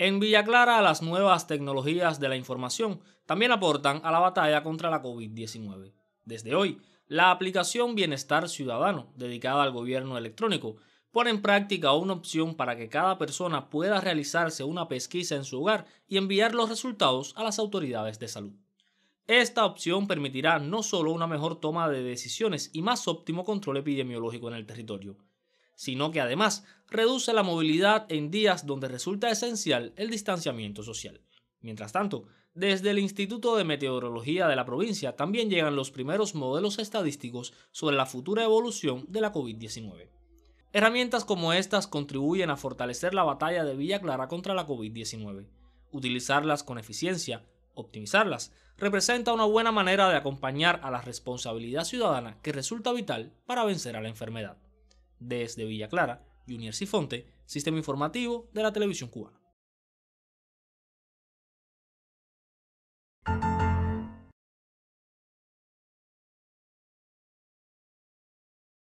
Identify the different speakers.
Speaker 1: En Villa Clara, las nuevas tecnologías de la información también aportan a la batalla contra la COVID-19. Desde hoy, la aplicación Bienestar Ciudadano, dedicada al gobierno electrónico, pone en práctica una opción para que cada persona pueda realizarse una pesquisa en su hogar y enviar los resultados a las autoridades de salud. Esta opción permitirá no solo una mejor toma de decisiones y más óptimo control epidemiológico en el territorio, sino que además reduce la movilidad en días donde resulta esencial el distanciamiento social. Mientras tanto, desde el Instituto de Meteorología de la provincia también llegan los primeros modelos estadísticos sobre la futura evolución de la COVID-19. Herramientas como estas contribuyen a fortalecer la batalla de Villa Clara contra la COVID-19. Utilizarlas con eficiencia, optimizarlas, representa una buena manera de acompañar a la responsabilidad ciudadana que resulta vital para vencer a la enfermedad. Desde Villa Clara, Junior Sifonte, Sistema Informativo de la
Speaker 2: Televisión Cubana.